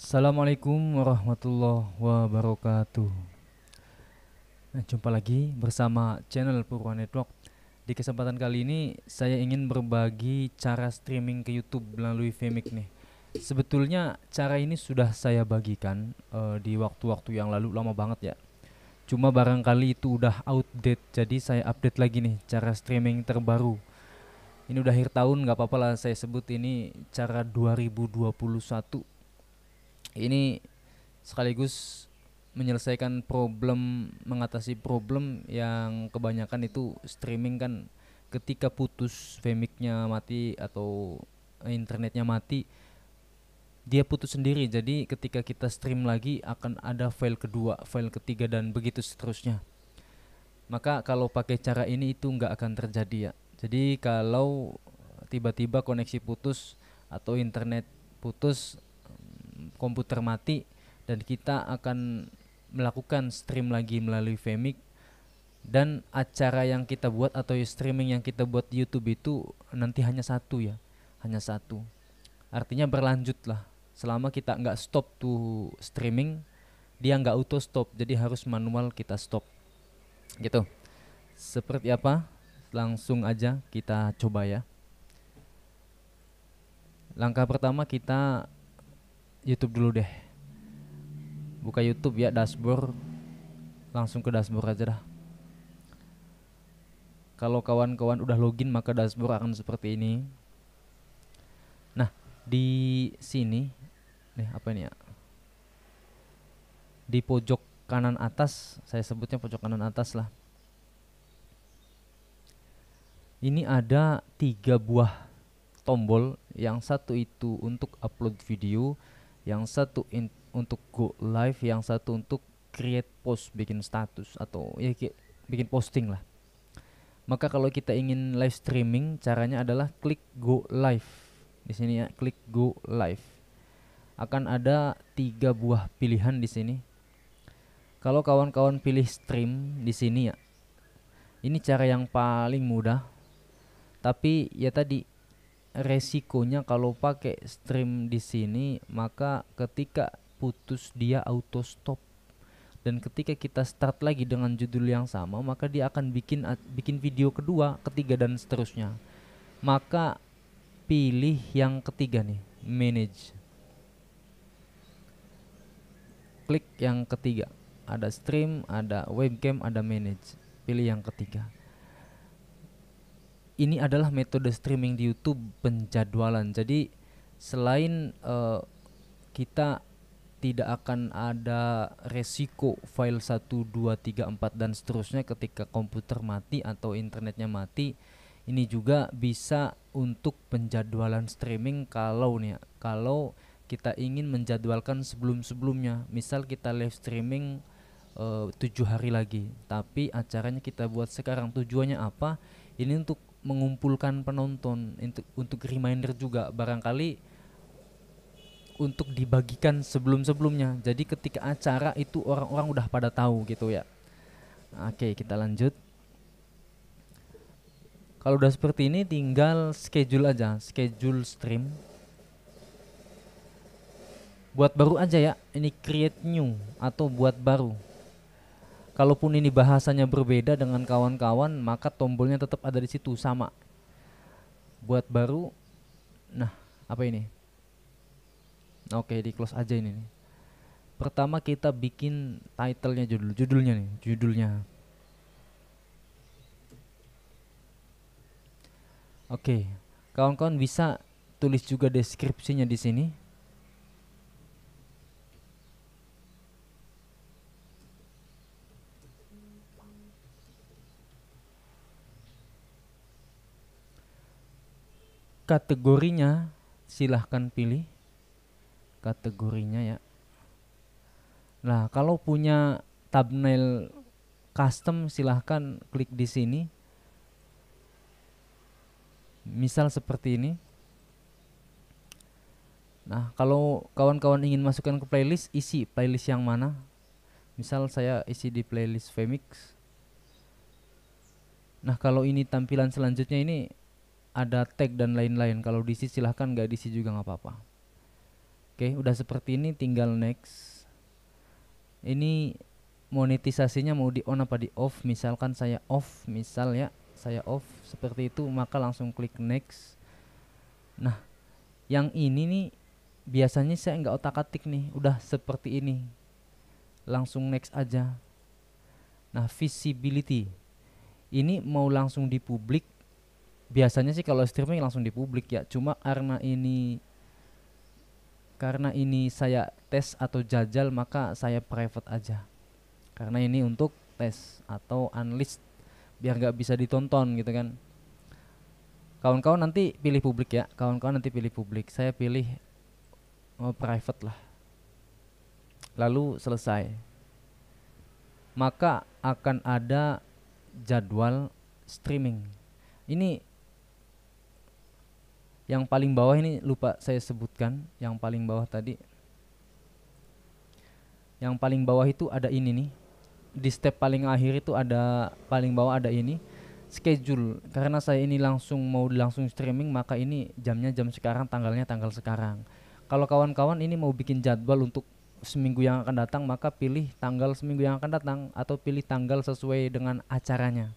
Assalamualaikum warahmatullahi wabarakatuh. Nah, jumpa lagi bersama channel Purwa Network. Di kesempatan kali ini saya ingin berbagi cara streaming ke YouTube melalui Vimic nih. Sebetulnya cara ini sudah saya bagikan uh, di waktu-waktu yang lalu lama banget ya. Cuma barangkali itu udah outdate jadi saya update lagi nih cara streaming terbaru. Ini udah akhir tahun nggak apa-apa lah saya sebut ini cara 2021 ini sekaligus menyelesaikan problem mengatasi problem yang kebanyakan itu streaming kan ketika putus femiknya mati atau internetnya mati dia putus sendiri jadi ketika kita stream lagi akan ada file kedua file ketiga dan begitu seterusnya maka kalau pakai cara ini itu nggak akan terjadi ya jadi kalau tiba-tiba koneksi putus atau internet putus komputer mati dan kita akan melakukan stream lagi melalui Vimeo dan acara yang kita buat atau streaming yang kita buat di YouTube itu nanti hanya satu ya hanya satu artinya berlanjut lah selama kita nggak stop tuh streaming dia nggak auto stop jadi harus manual kita stop gitu seperti apa langsung aja kita coba ya langkah pertama kita YouTube dulu deh. Buka YouTube ya dashboard. Langsung ke dashboard aja dah. Kalau kawan-kawan udah login maka dashboard akan seperti ini. Nah, di sini nih apa ini ya? Di pojok kanan atas, saya sebutnya pojok kanan atas lah. Ini ada tiga buah tombol yang satu itu untuk upload video yang satu in, untuk go live yang satu untuk create post bikin status atau ya bikin posting lah maka kalau kita ingin live streaming caranya adalah klik go live di sini ya klik go live akan ada tiga buah pilihan di sini kalau kawan-kawan pilih stream di sini ya ini cara yang paling mudah tapi ya tadi resikonya kalau pakai stream di sini maka ketika putus dia auto stop dan ketika kita start lagi dengan judul yang sama maka dia akan bikin bikin video kedua, ketiga dan seterusnya. Maka pilih yang ketiga nih, manage. Klik yang ketiga. Ada stream, ada webcam, ada manage. Pilih yang ketiga ini adalah metode streaming di YouTube penjadwalan. Jadi selain uh, kita tidak akan ada resiko file 1 2 3 4 dan seterusnya ketika komputer mati atau internetnya mati. Ini juga bisa untuk penjadwalan streaming kalau nih ya, kalau kita ingin menjadwalkan sebelum-sebelumnya. Misal kita live streaming eh, tujuh hari lagi tapi acaranya kita buat sekarang tujuannya apa ini untuk mengumpulkan penonton untuk untuk reminder juga barangkali untuk dibagikan sebelum-sebelumnya. Jadi ketika acara itu orang-orang udah pada tahu gitu ya. Oke, kita lanjut. Kalau udah seperti ini tinggal schedule aja, schedule stream. Buat baru aja ya, ini create new atau buat baru kalaupun ini bahasanya berbeda dengan kawan-kawan maka tombolnya tetap ada di situ sama buat baru nah apa ini oke di close aja ini nih. pertama kita bikin titlenya judul judulnya nih judulnya oke kawan-kawan bisa tulis juga deskripsinya di sini kategorinya silahkan pilih kategorinya ya nah kalau punya thumbnail custom silahkan klik di sini misal seperti ini nah kalau kawan-kawan ingin masukkan ke playlist isi playlist yang mana misal saya isi di playlist Femix nah kalau ini tampilan selanjutnya ini ada tag dan lain-lain kalau diisi silahkan nggak diisi juga nggak apa-apa oke udah seperti ini tinggal next ini monetisasinya mau di on apa di off misalkan saya off misal ya saya off seperti itu maka langsung klik next nah yang ini nih biasanya saya nggak otak atik nih udah seperti ini langsung next aja nah visibility ini mau langsung di publik biasanya sih kalau streaming langsung di publik ya cuma karena ini karena ini saya tes atau jajal maka saya private aja karena ini untuk tes atau unlist biar nggak bisa ditonton gitu kan kawan-kawan nanti pilih publik ya kawan-kawan nanti pilih publik saya pilih oh, private lah lalu selesai maka akan ada jadwal streaming ini yang paling bawah ini lupa saya sebutkan yang paling bawah tadi yang paling bawah itu ada ini nih di step paling akhir itu ada paling bawah ada ini schedule karena saya ini langsung mau langsung streaming maka ini jamnya jam sekarang tanggalnya tanggal sekarang kalau kawan-kawan ini mau bikin jadwal untuk seminggu yang akan datang maka pilih tanggal seminggu yang akan datang atau pilih tanggal sesuai dengan acaranya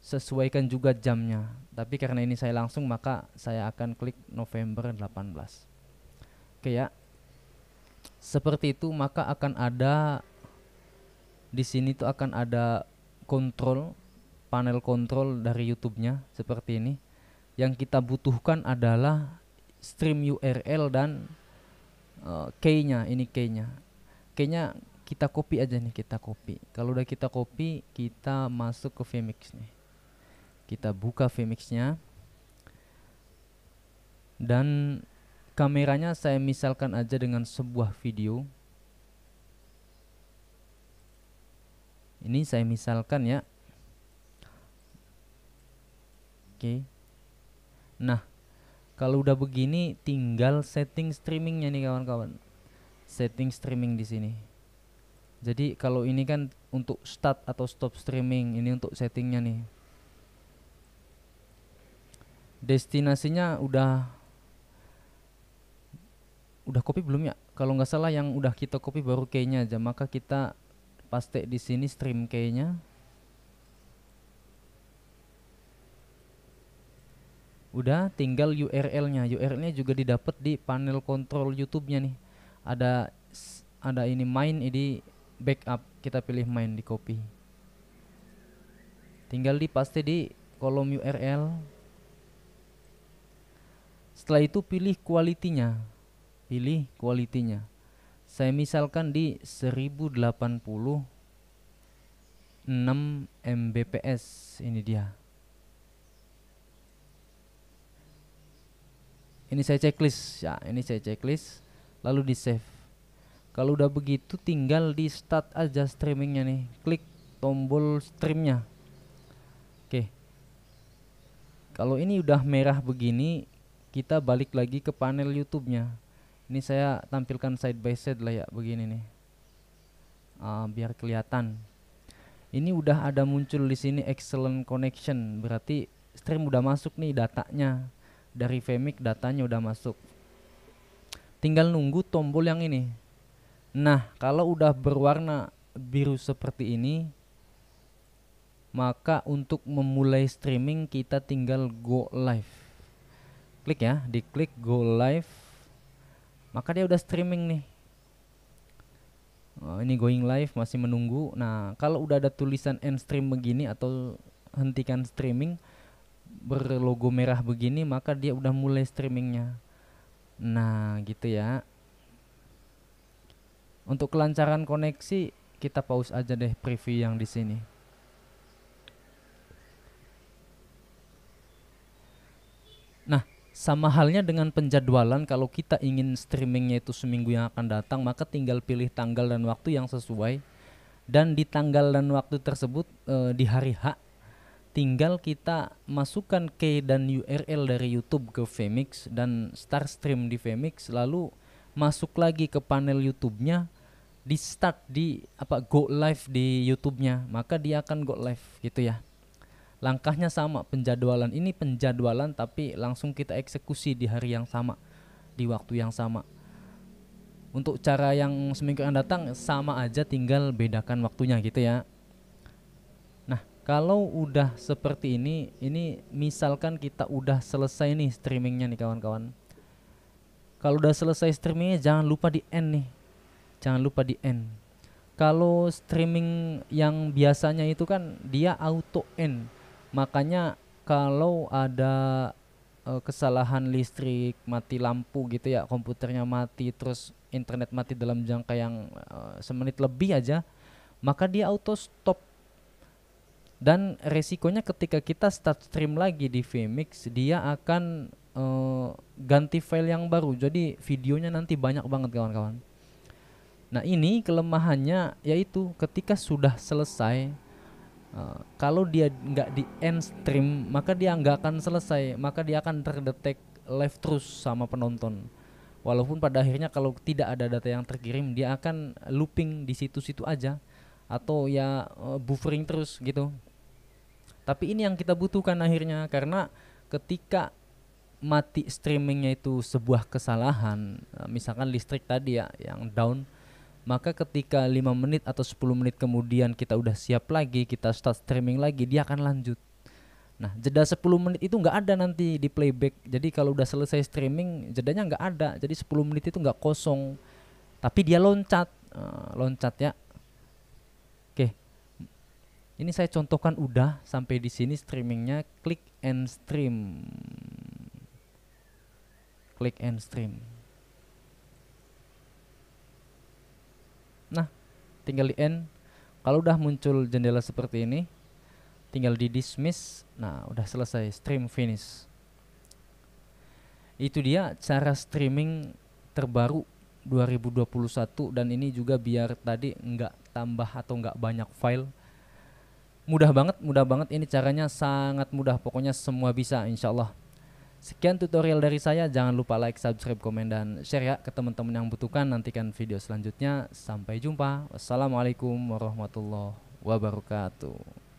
sesuaikan juga jamnya. Tapi karena ini saya langsung maka saya akan klik November 18. Oke ya. Seperti itu maka akan ada di sini tuh akan ada kontrol panel kontrol dari YouTube-nya seperti ini. Yang kita butuhkan adalah stream URL dan uh, key-nya, ini key-nya. Key-nya kita copy aja nih, kita copy. Kalau udah kita copy, kita masuk ke Vmix nih kita buka vmix dan kameranya saya misalkan aja dengan sebuah video ini saya misalkan ya oke nah kalau udah begini tinggal setting streamingnya nih kawan-kawan setting streaming di sini jadi kalau ini kan untuk start atau stop streaming ini untuk settingnya nih destinasinya udah udah kopi belum ya? Kalau nggak salah yang udah kita kopi baru kayaknya aja. Maka kita paste di sini stream kayaknya. Udah, tinggal URL-nya. URL-nya juga didapat di panel kontrol YouTube-nya nih. Ada ada ini main ini backup. Kita pilih main di copy. Tinggal di dipaste di kolom URL setelah itu pilih kualitinya. Pilih kualitinya. Saya misalkan di 1080 6 Mbps ini dia. Ini saya checklist ya, ini saya checklist lalu di save. Kalau udah begitu tinggal di start aja streamingnya nih. Klik tombol streamnya. Oke. Kalau ini udah merah begini kita balik lagi ke panel YouTube-nya. Ini saya tampilkan side by side lah ya begini nih. Uh, biar kelihatan. Ini udah ada muncul di sini excellent connection, berarti stream udah masuk nih datanya. Dari Femic datanya udah masuk. Tinggal nunggu tombol yang ini. Nah, kalau udah berwarna biru seperti ini, maka untuk memulai streaming kita tinggal go live klik ya di klik go live maka dia udah streaming nih oh, ini going live masih menunggu nah kalau udah ada tulisan end stream begini atau hentikan streaming berlogo merah begini maka dia udah mulai streamingnya nah gitu ya untuk kelancaran koneksi kita pause aja deh preview yang di sini Sama halnya dengan penjadwalan kalau kita ingin streamingnya itu seminggu yang akan datang maka tinggal pilih tanggal dan waktu yang sesuai dan di tanggal dan waktu tersebut e, di hari H tinggal kita masukkan key dan URL dari YouTube ke Vmix dan start stream di Vmix lalu masuk lagi ke panel YouTube-nya di start di apa go live di YouTube-nya maka dia akan go live gitu ya langkahnya sama penjadwalan ini penjadwalan tapi langsung kita eksekusi di hari yang sama di waktu yang sama untuk cara yang seminggu yang datang sama aja tinggal bedakan waktunya gitu ya nah kalau udah seperti ini ini misalkan kita udah selesai nih streamingnya nih kawan-kawan kalau udah selesai streamingnya jangan lupa di end nih jangan lupa di end kalau streaming yang biasanya itu kan dia auto end makanya kalau ada uh, kesalahan listrik mati lampu gitu ya komputernya mati terus internet mati dalam jangka yang uh, semenit lebih aja maka dia auto stop dan resikonya ketika kita start stream lagi di Vmix dia akan e, ganti file yang baru jadi videonya nanti banyak banget kawan-kawan nah ini kelemahannya yaitu ketika sudah selesai Eh, kalau dia nggak di end stream, maka dia nggak akan selesai, maka dia akan terdetek live terus sama penonton. Walaupun pada akhirnya kalau tidak ada data yang terkirim, dia akan looping di situ-situ aja atau ya eh, buffering terus gitu. Tapi ini yang kita butuhkan akhirnya karena ketika mati streamingnya itu sebuah kesalahan, eh, misalkan listrik tadi ya yang down, maka ketika 5 menit atau 10 menit kemudian kita udah siap lagi, kita start streaming lagi, dia akan lanjut. Nah, jeda 10 menit itu nggak ada nanti di playback. Jadi kalau udah selesai streaming, jedanya nggak ada. Jadi 10 menit itu nggak kosong. Tapi dia loncat, uh, loncat ya. Oke, ini saya contohkan udah sampai di sini streamingnya. Klik and stream, klik and stream. Nah, tinggal di end. Kalau udah muncul jendela seperti ini, tinggal di dismiss. Nah, udah selesai stream finish. Itu dia cara streaming terbaru 2021 dan ini juga biar tadi nggak tambah atau nggak banyak file. Mudah banget, mudah banget ini caranya sangat mudah. Pokoknya semua bisa, insyaallah Sekian tutorial dari saya. Jangan lupa like, subscribe, komen, dan share ya ke teman-teman yang butuhkan. Nantikan video selanjutnya. Sampai jumpa. Wassalamualaikum warahmatullahi wabarakatuh.